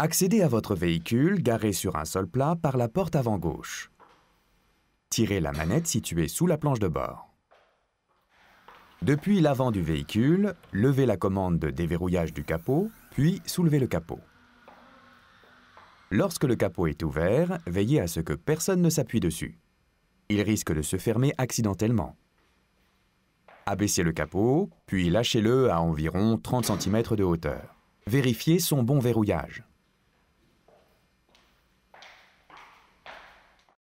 Accédez à votre véhicule garé sur un sol plat par la porte avant gauche. Tirez la manette située sous la planche de bord. Depuis l'avant du véhicule, levez la commande de déverrouillage du capot, puis soulevez le capot. Lorsque le capot est ouvert, veillez à ce que personne ne s'appuie dessus. Il risque de se fermer accidentellement. Abaissez le capot, puis lâchez-le à environ 30 cm de hauteur. Vérifiez son bon verrouillage.